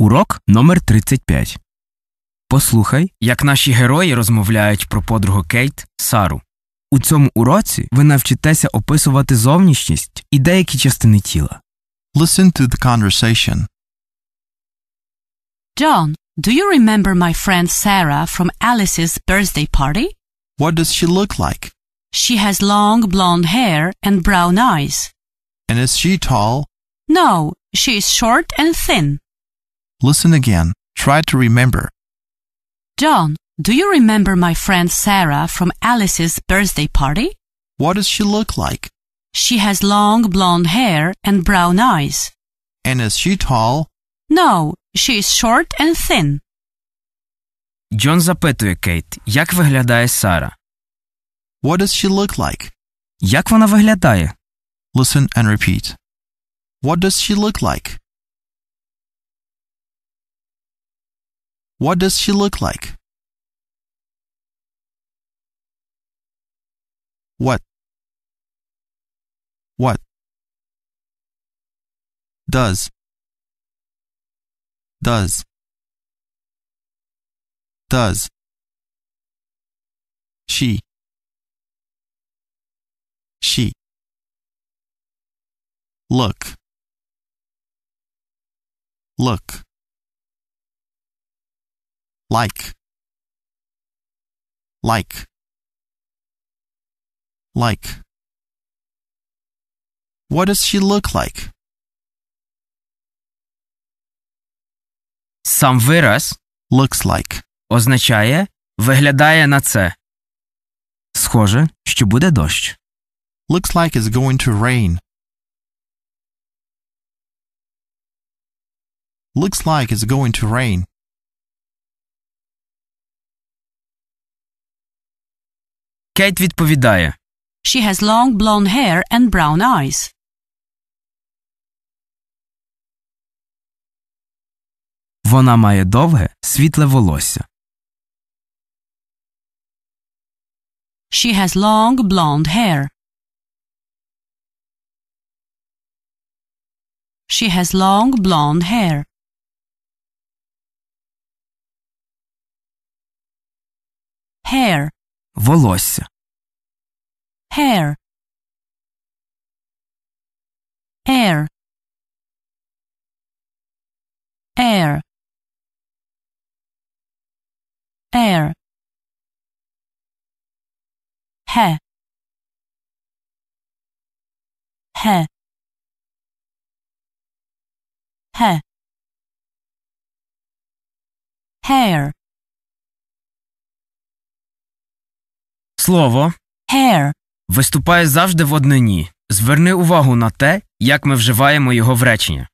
Урок номер 35 Послухай, як наші герої розмовляють про подругу Кейт Сару. У цьому уроці ви навчитеся описувати зовнішність і деякі частини тіла. Listen to the conversation. John, do you remember my friend Sarah from Alice's birthday party? What does she look like? She has long blonde hair and brown eyes. And is she tall? No, she is short and thin. Listen again. Try to remember. John, do you remember my friend Sarah from Alice's birthday party? What does she look like? She has long blonde hair and brown eyes. And is she tall? No, she is short and thin. John запитує Кейт, як виглядає Сара. What does she look like? Як вона виглядає? Listen and repeat. What does she look like? What does she look like? What? What? Does. Does. Does. She. She. Look. Look like like like what does she look like Сам вираз looks like означає виглядає на це. Схоже, що буде дощ. Looks like it's going to rain. Looks like it's going to rain. Кейт відповідає She has long blonde hair and brown eyes. Вона має довге, світле волосся. She has long blonde hair. She has long blonde hair. Hair волосся. Hair. Air. Air. Air. Hair. Hair. Hair. Hair. Слово hair виступає завжди в однині. Зверни увагу на те, як ми вживаємо його в речення.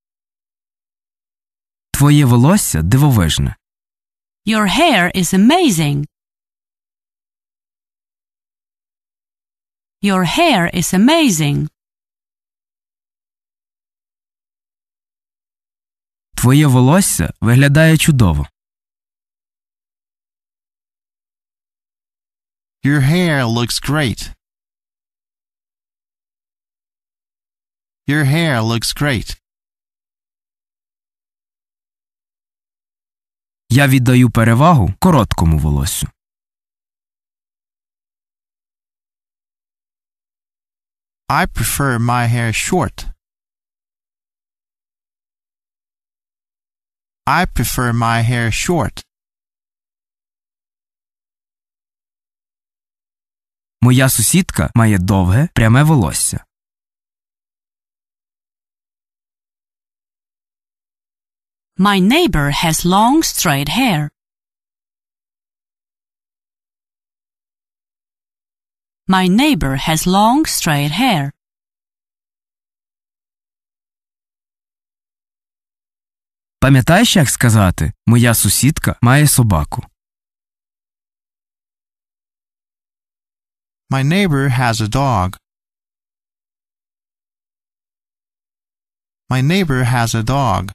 Твоє волосся дивовижне. Your hair is amazing. Your hair is amazing. Твоє волосся виглядає чудово. Your hair looks great. Your hair looks great. Я віддаю перевагу короткому волосю. I prefer my hair short. I prefer my hair short. Моя сусідка має довге, пряме волосся. My neighbor has long straight hair. My neighbor has long straight hair. Пам'ятаєш, як сказати, моя сусідка має собаку. My neighbor has a dog. My neighbor has a dog.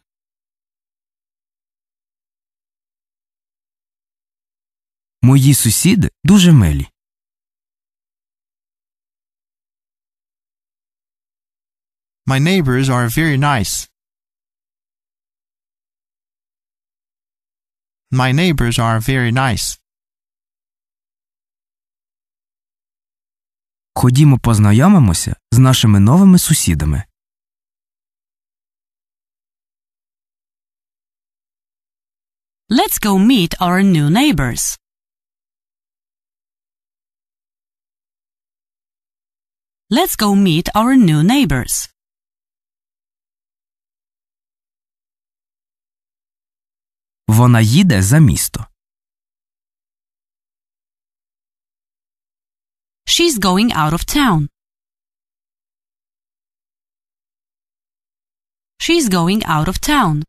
Мої сусіди дуже милі. My neighbors are very nice. My neighbors are very nice. Ходімо познайомимося з нашими новими сусідами. Let's go meet our new neighbors. Let's go meet our new neighbors. Вона їде за місто. She's going out of town. She's going out of town.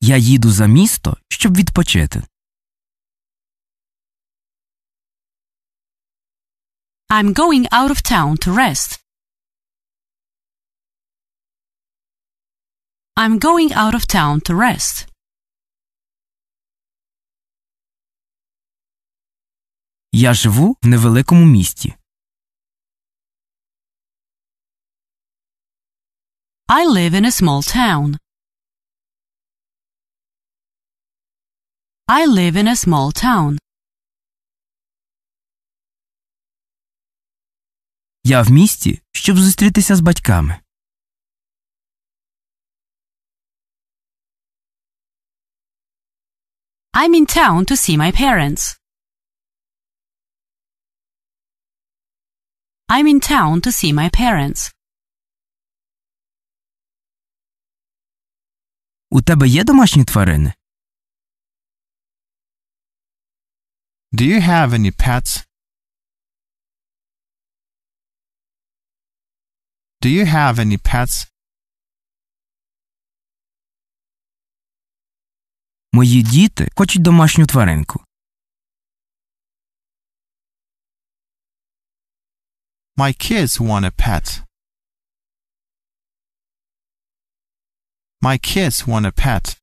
Я їду за місто, щоб відпочити. I'm going out of town to rest. I'm going out of town to rest. Я живу в невеликому місті. I live in a small town. I live in a small town. Я в місті, щоб зустрітися з батьками. I'm in town to see my parents. I'm in town to see my parents. У тебе є домашні тварини? Do you have any pets? Do you have any pets? Мої діти хочуть домашню тваринку. My kids want a pet. My kids want a pet.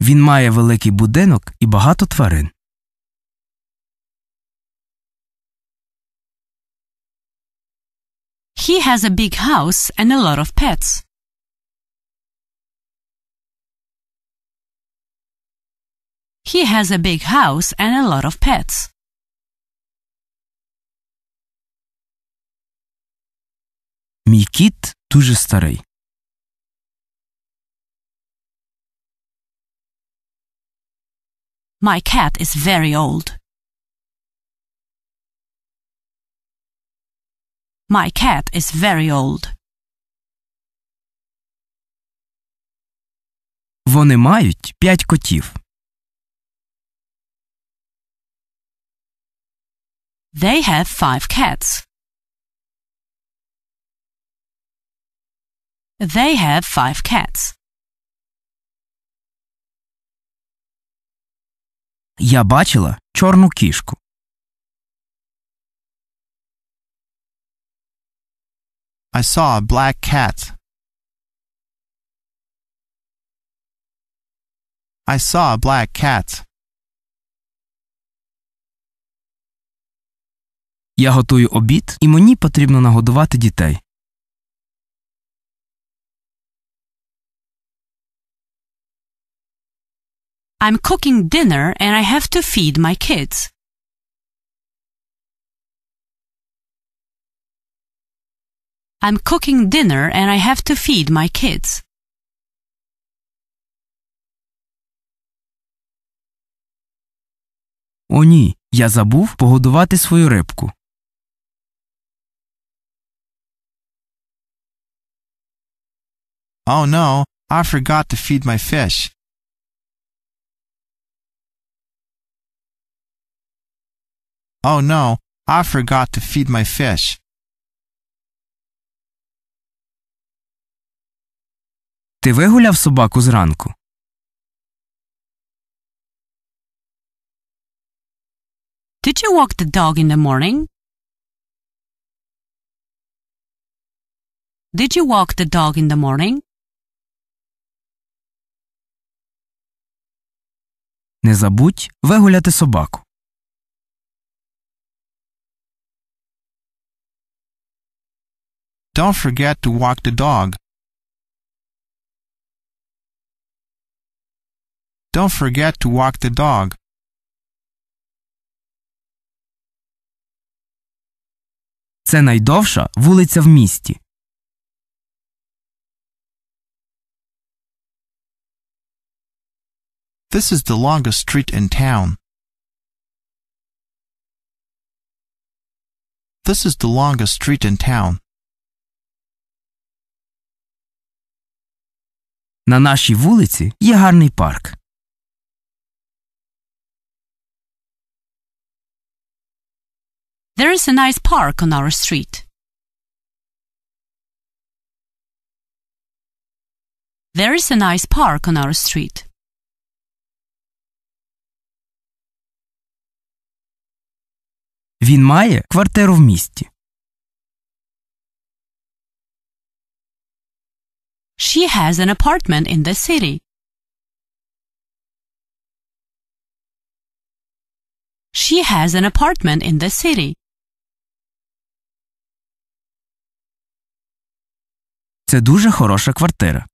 Він має великий будинок і багато тварин. He has a big house and a lot of pets. He has a big house and a lot of pets. duży starej. My cat is very old. My cat is very old. Вони мають п'ять котів. They have five cats. They have five cats. Я бачила чорну кішку. I saw a black cat. I saw a black cat. Я готую обід, і мені потрібно нагодувати дітей. I'm cooking dinner and I have to feed my kids. I'm cooking dinner and I have to feed my kids. О ні, я забув погодувати свою рибку. Oh no, I forgot to feed my fish. Oh no, I forgot to feed my fish. Ти вигуляв собаку зранку? Did you walk the dog in the morning? Did you walk the dog in the morning? Не забудь вигуляти собаку. Don't forget to walk the dog. Don't forget to walk the dog. Це найдовша вулиця в місті. This is the longest street in town. This is the longest street in town. На нашій вулиці є гарний парк. There is a nice park on our street. There is a nice park on our street. Він має квартиру в місті. She has an apartment in the city. She has an apartment in the city. Це дуже хороша квартира.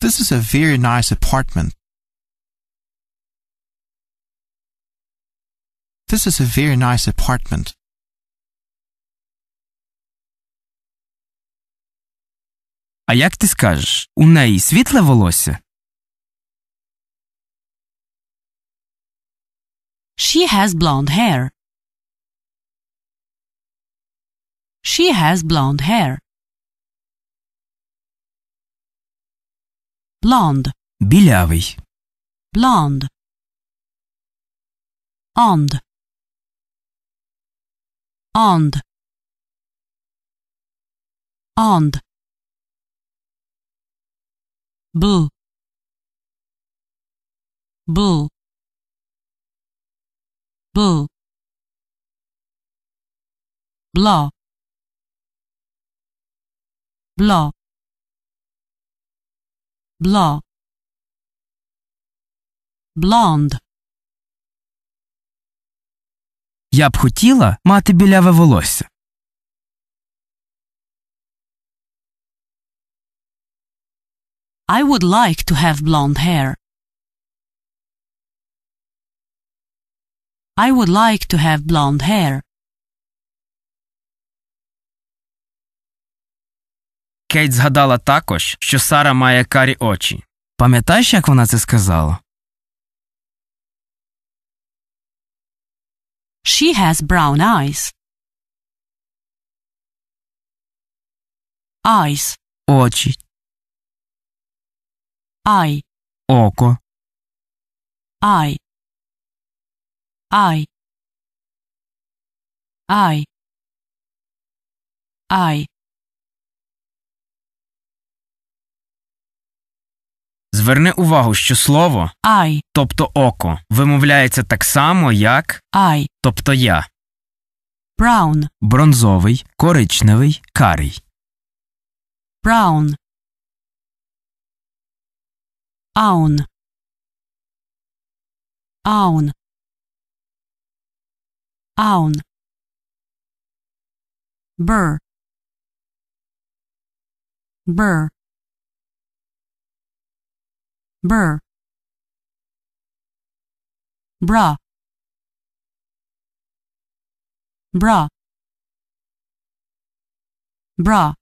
This is a very nice apartment. This is a very nice apartment. А як ти скажеш? У неї світле волосся? She has blonde hair. She has blonde hair. Blonde. Білявий. Blonde. Ond. and and blue blue blue blah blah blah blonde Я б хотіла мати біляве волосся. I would like to have blonde hair. I would like to have blonde hair. Кейт згадала також, що Сара має карі очі. Пам'ятаєш, як вона це сказала? She has brown eyes. Eyes. Очі. Eye. Око. Eye. Eye. Eye. Eye. Зверни увагу, що слово АЙ, тобто око, вимовляється так само, як АЙ, тобто я. Brown бронзовий, коричневий, карий. Brown. Аун. Аун. Аун. Бр. Бр. Burr. Bra. Bra. Bra.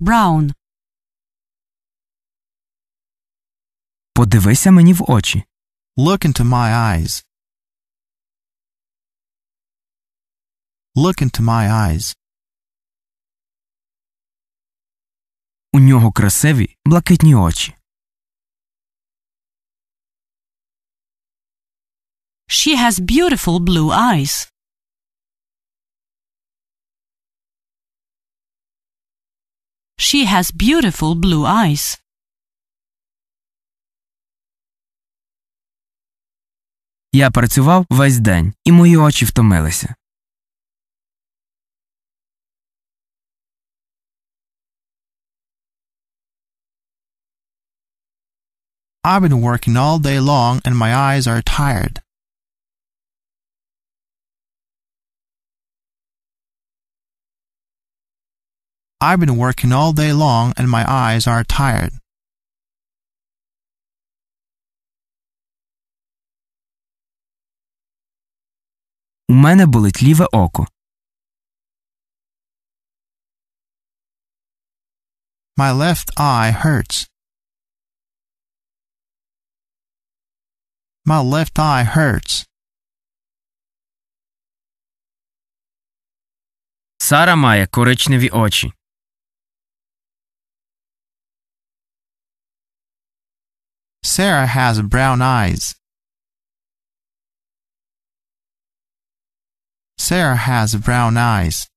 Brown. Подивися мені в очі. Look into my eyes. Look into my eyes. у нього красиві блакитні очі. She has beautiful blue eyes. She has beautiful blue eyes. Я працював весь день, і мої очі втомилися. I've been working all day long and my eyes are tired. I've been working all day long and my eyes are tired. У мене болить ліве око. My left eye hurts. My left eye hurts. Сара має коричневі очі. Sarah has brown eyes. Sarah has brown eyes.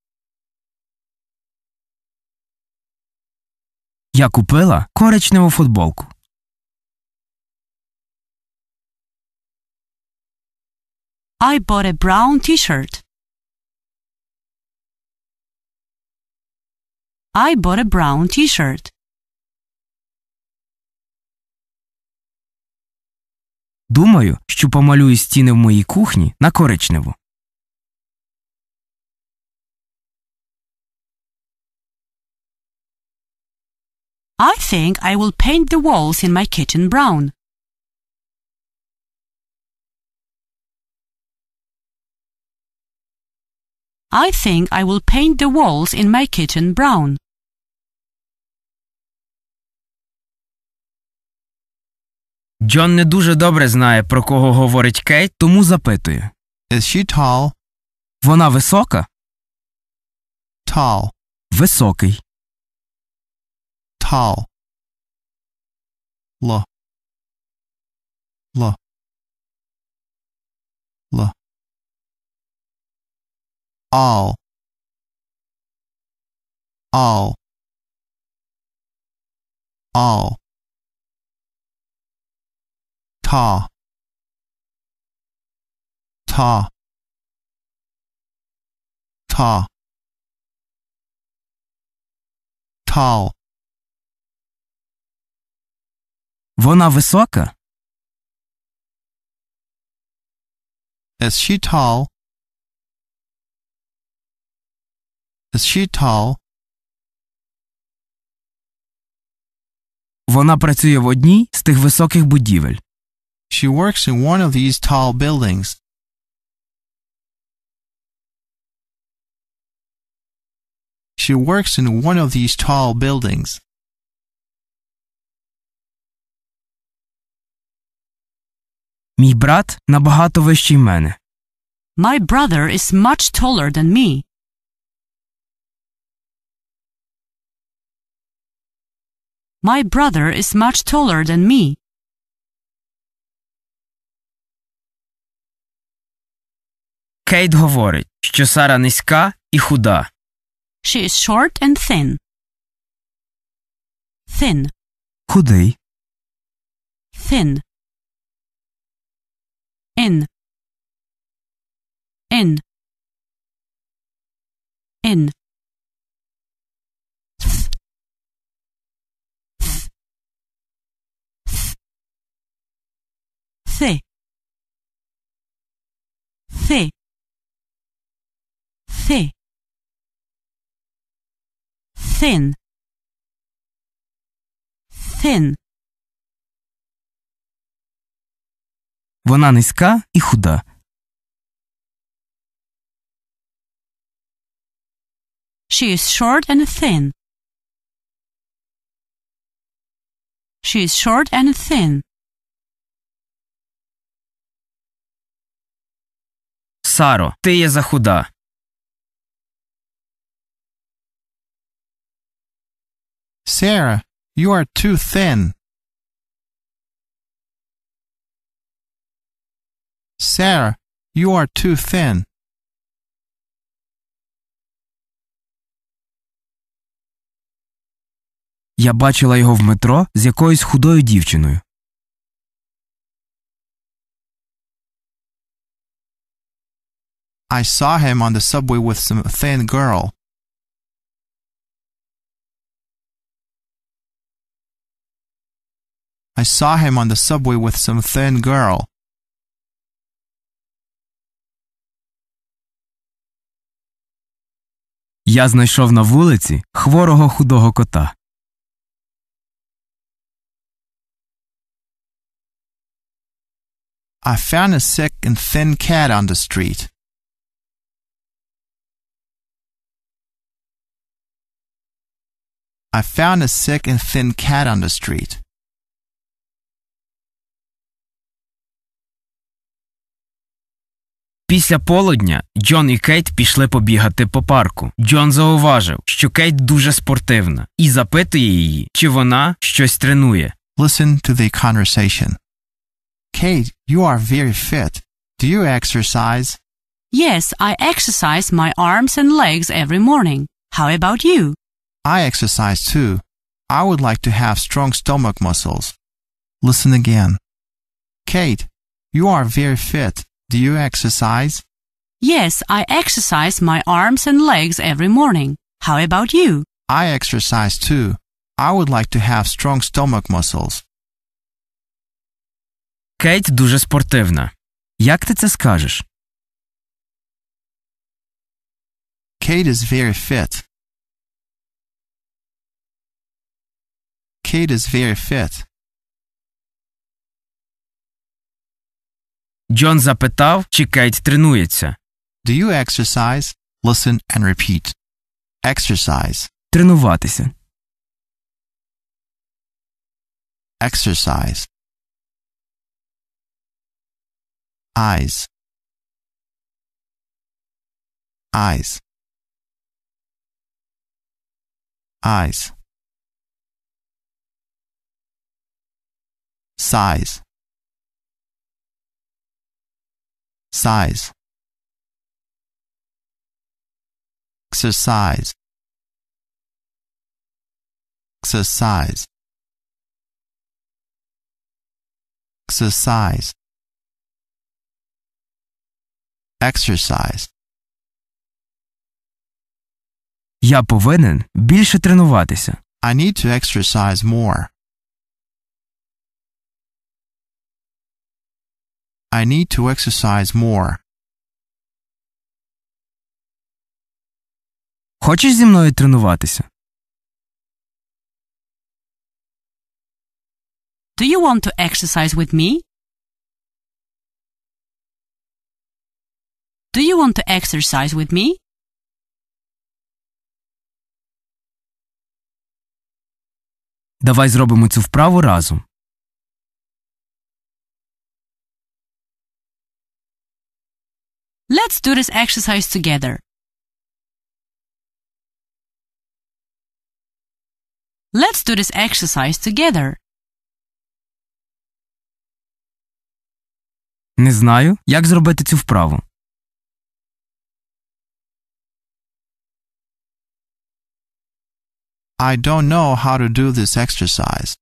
Я купила коричневу футболку. I bought a brown t-shirt. I bought a brown t-shirt. Думаю, що помалюю стіни в моїй кухні на коричневу. I think I will paint the walls in my kitchen brown. I think I will paint the walls in my kitchen brown. Джон не дуже добре знає, про кого говорить Кейт, тому запитує. Is she tall? Вона висока? Tall. Високий. Tall. Ло. Ло. Л. all all all ta ta ta tall Вона висока? Is she tall? Is she tall? Вона працює в одній з тих високих будівель. She works in one of these tall buildings. She works in one of these tall buildings. Мій брат набагато вищий мене. My brother is much taller than me. My brother is much taller than me. Кейт говорить, що Сара низька і худа. She is short and thin. Thin. Худий. Thin. In. In. In. C C thin thin Вона низька і худа. She is short and thin. She is short and thin. Саро, ти є захуда. Sarah, you are too thin. Sarah, you are too thin. Я бачила його в метро з якоюсь худою дівчиною. I saw him on the subway with some thin girl. I saw him on the subway with some thin girl. Я знайшов на вулиці хворого худого кота. I found a sick and thin cat on the street. I found a sick and thin cat on the street. Після полудня Джон і Кейт пішли побігати по парку. Джон зауважив, що Кейт дуже спортивна, і запитує її, чи вона щось тренує. Listen to the conversation. Kate, you are very fit. Do you exercise? Yes, I exercise my arms and legs every morning. How about you? I exercise too. I would like to have strong stomach muscles. Listen again. Kate, you are very fit. Do you exercise? Yes, I exercise my arms and legs every morning. How about you? I exercise too. I would like to have strong stomach muscles. Кейт дуже спортивна. Як ти це скажеш? Kate is very fit. kid is very fit. Джон запитав, чи Кейт тренується. Do you exercise? Listen and repeat. Exercise. Тренуватися. Exercise. Eyes. Eyes. Eyes. size size exercise exercise exercise exercise Я повинен більше тренуватися. I need to exercise more. I need to exercise more. Хочеш зі мною тренуватися? Do you want to exercise with me? Do you want to exercise with me? Давай зробимо цю вправу разом. Let's do this exercise together. Let's do this exercise together. Не знаю, як зробити цю вправу. I don't know how to do this exercise.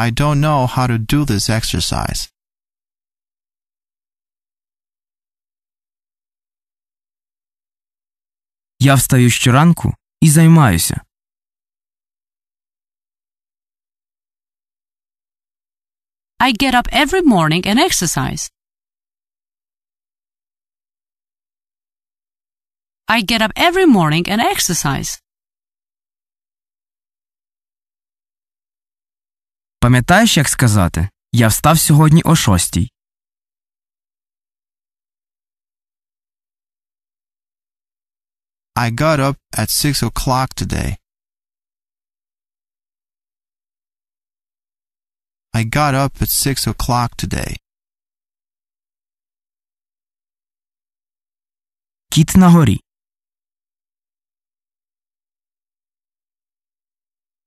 I don't know how to do this exercise. Я встаю щоранку і займаюся. I get up every morning and exercise. I get up every morning and exercise. Пам'ятаєш, як сказати? Я встав сьогодні о шостій. I got up at six o'clock today. I got up at six o'clock today. Кіт на горі.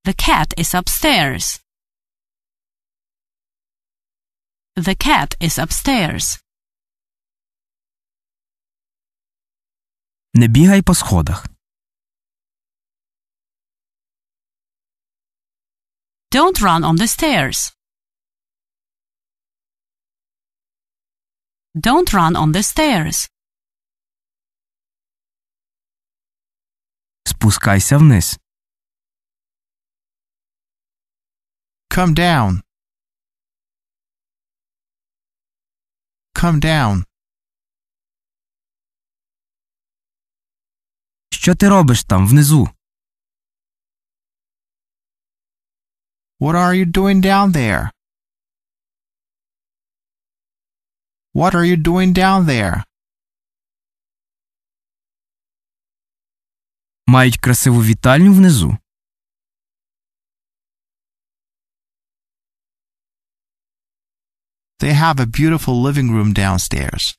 The cat is upstairs. The cat is upstairs. Не бігай по сходах. Don't run on the stairs. Don't run on the stairs. Спускайся вниз. Come down. come down. Що ти робиш там внизу? What are you doing down there? What are you doing down there? Мають красиву вітальню внизу. They have a beautiful living room downstairs.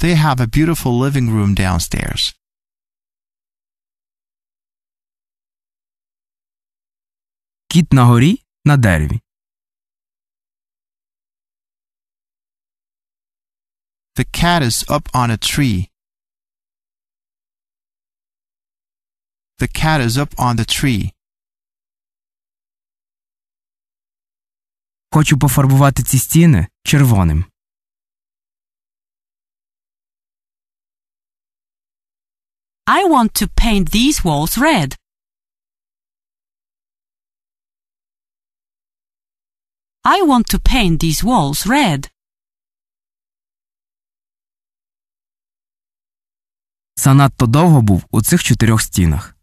They have a beautiful living room downstairs. Кіт на горі на дереві. The cat is up on a tree. The cat is up on the tree. Хочу пофарбувати ці стіни червоним. I want to paint these walls red. I want to paint these walls red. Занадто довго був у цих чотирьох стінах.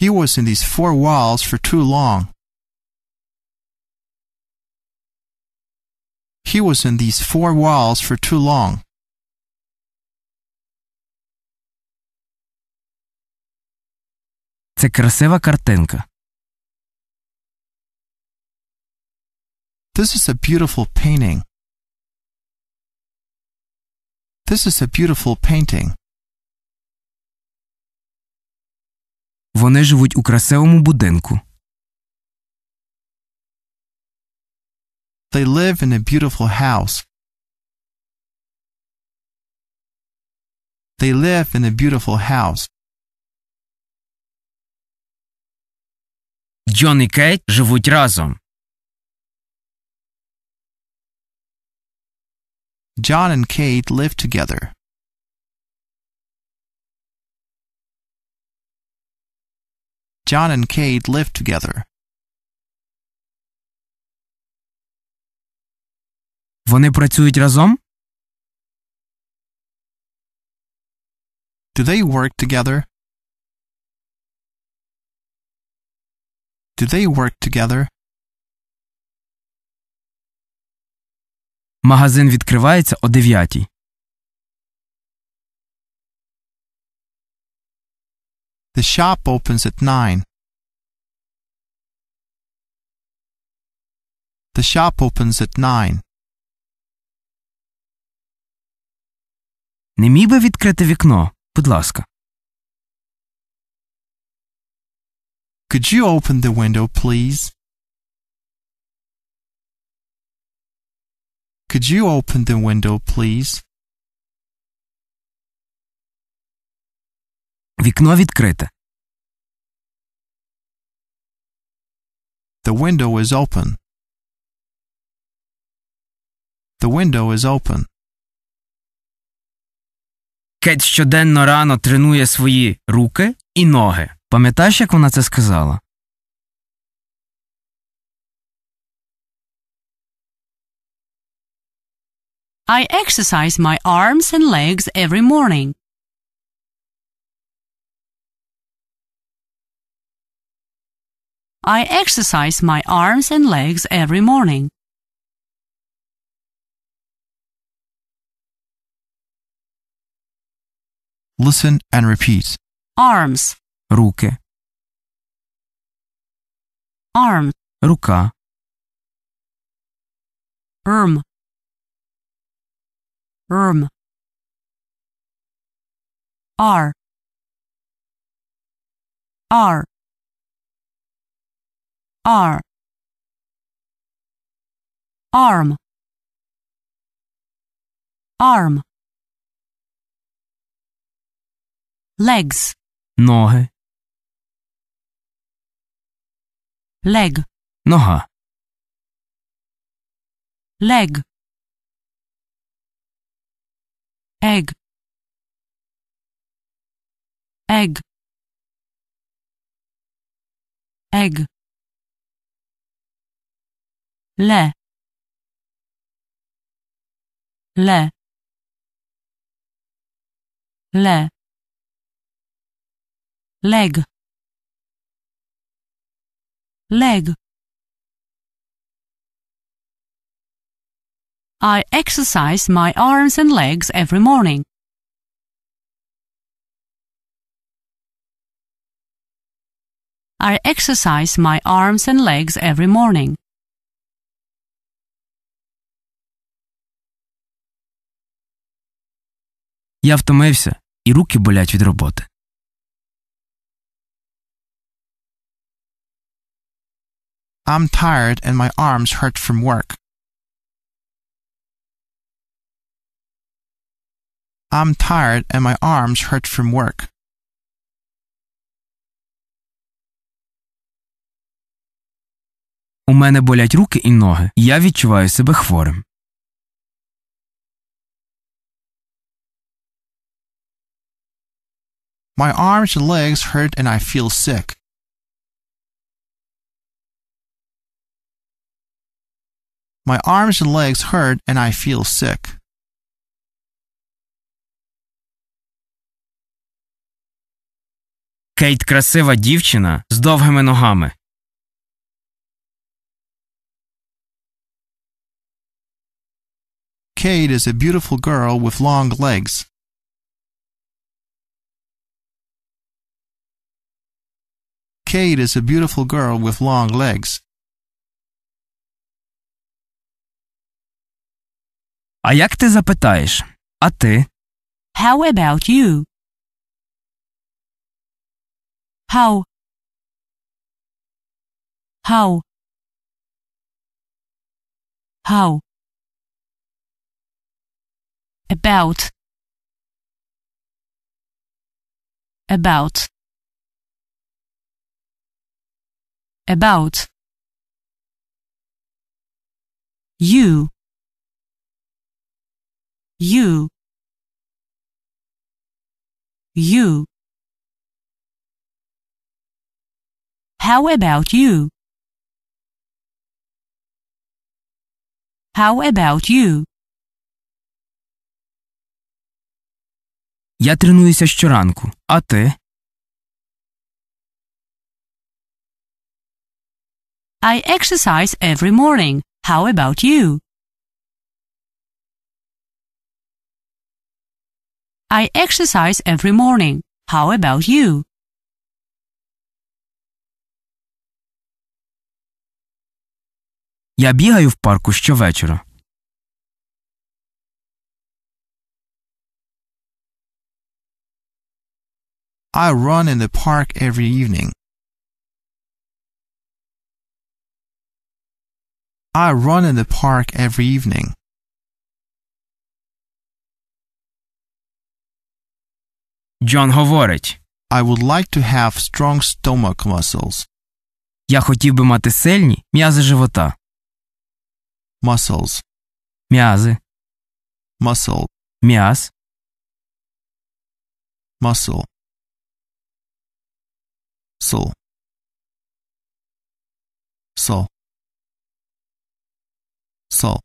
He was in these four walls for too long. He was in these four walls for too long. Це красива картинка. This is a beautiful painting. This is a beautiful painting. Вони живуть у красивому будинку. They live in a beautiful house. They live in a beautiful house. Джон і Кейт живуть разом. John and Kate live together. John and Cade lived together. Вони працюють разом? Do they work together? Do they work together? Магазин відкривається о дев'ятій. The shop opens at 9. The shop opens at 9. Не міг би відкрити вікно, будь ласка. Could you open the window, please? Could you open the window, please? Вікно відкрите. The window is open. The window is open. Кет щоденно рано тренує свої руки і ноги. Пам'ятаєш, як вона це сказала? I exercise my arms and legs every morning. I exercise my arms and legs every morning. Listen and repeat. Arms. Руки. Arm. Рука. Arm. Arm. R. R arm arm arm legs nohe leg noha leg egg egg egg Le. Le. Le. Leg. Leg. I exercise my arms and legs every morning. I exercise my arms and legs every morning. Я втомився, і руки болять від роботи. I'm tired and my arms hurt from work. I'm tired and my arms hurt from work. У мене болять руки і ноги. Я відчуваю себе хворим. My arms and legs hurt and I feel sick. My arms and legs hurt and I feel sick. Кейт красива дівчина з довгими ногами. Kate is a beautiful girl with long legs. Kate is a beautiful girl with long legs. А як ти запитаєш? А ти? How about you? How? How? How? About. About. about you you you how about you how about you Я тренуюся щоранку. А ти? I exercise every morning. How about you? I exercise every morning. How about you? Я бігаю в парку щовечора. I run in the park every evening. I run in the park every evening. Джон говорить. I would like to have strong stomach muscles. Я хотів би мати сильні м'язи живота. Muscles. М'язи. Muscle. М'яз. Muscle. Soul. Soul. Сол.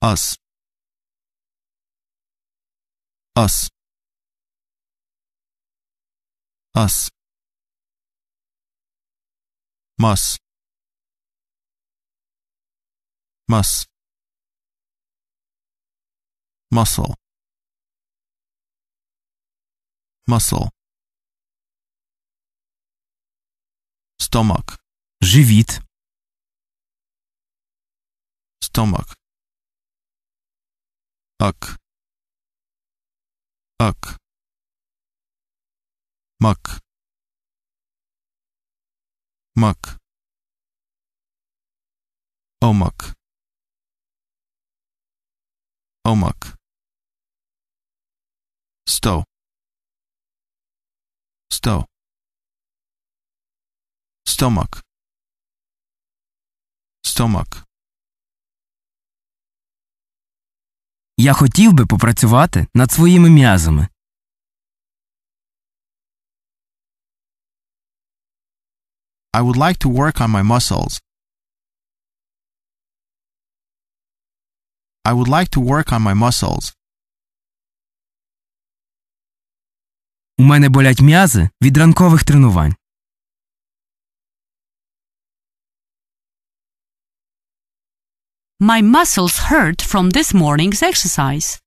Ос. Ос. Ос. Мос. Мос. Muscle. Muscle. Stomach. Żywit. stomach. Uck. Uck. Muck. Muck. Omak. Omak. Stow. Stow. Stomach. Stomach. Я хотів би попрацювати над своїми м'язами. I would like to work on my muscles. I would like to work on my muscles. У мене болять м'язи від ранкових тренувань. My muscles hurt from this morning's exercise.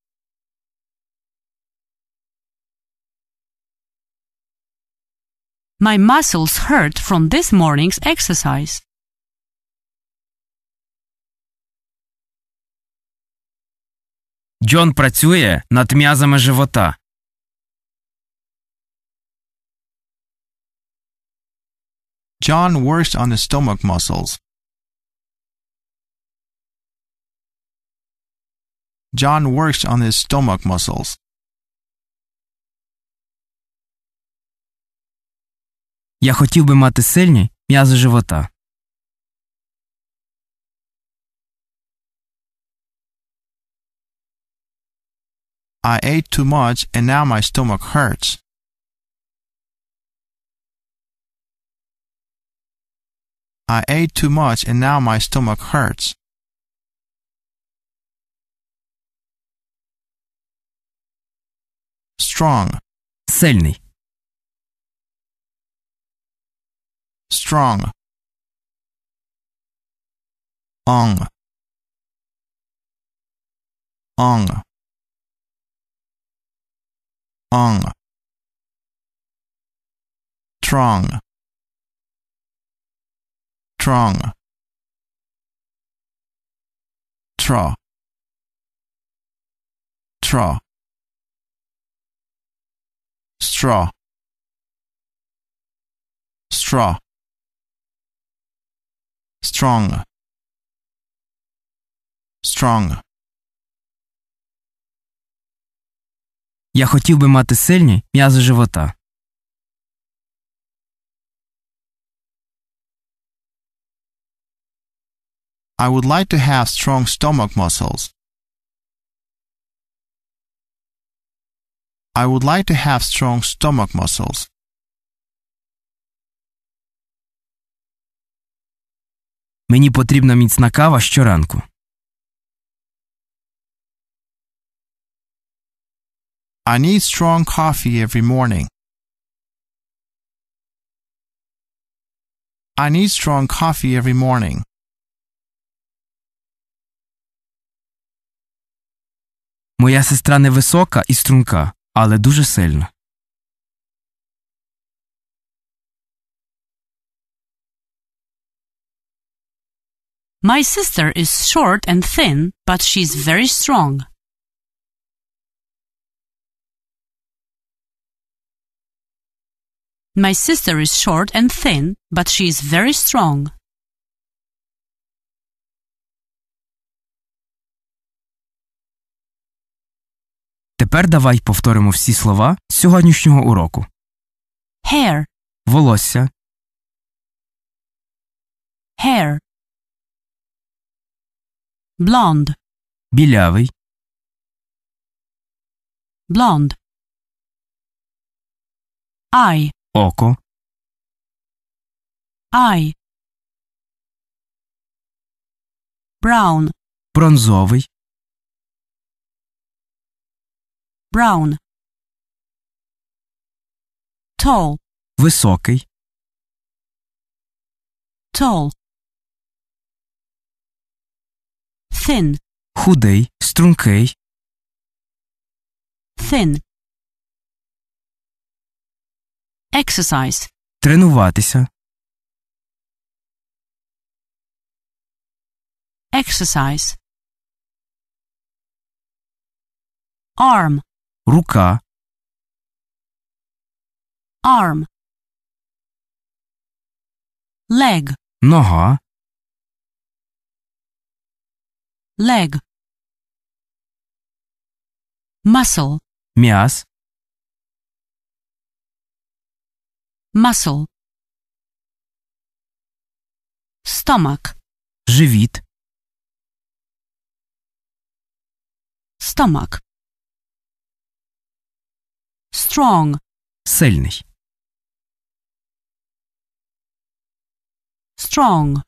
My muscles hurt from this morning's exercise. Джон працює над м'язами живота. John works on the stomach muscles. John works on his stomach muscles. Я хотів би мати сильні м'язи живота. I ate too much and now my stomach hurts. I ate too much and now my stomach hurts. strong, сильный. Strong. On. On. On. Strong. Strong. Tra. Tra. straw straw strong strong Я хотів би мати сильні м'язи живота. I would like to have strong stomach muscles. I would like to have strong stomach muscles. Мені потрібна міцна кава щоранку. I need strong coffee every morning. I need strong coffee every morning. Моя сестра невисока і струнка але дуже сильно. My sister is short and thin, but she's very strong. My sister is short and thin, but she is very strong. Тепер давай повторимо всі слова сьогоднішнього уроку. Hair. Волосся. Hair. Blonde. Білявий. Blonde. Ай. Око. Ай. Brown. Бронзовий. brown. Tall. Високий. Tall. Thin. Худий, стрункий. Thin. Exercise. Тренуватися. Exercise. Arm. Рука. Arm. Leg. Нога. Leg. Muscle. М'яз. Muscle. Stomach. Живіт. Stomach. strong, Сильный. strong.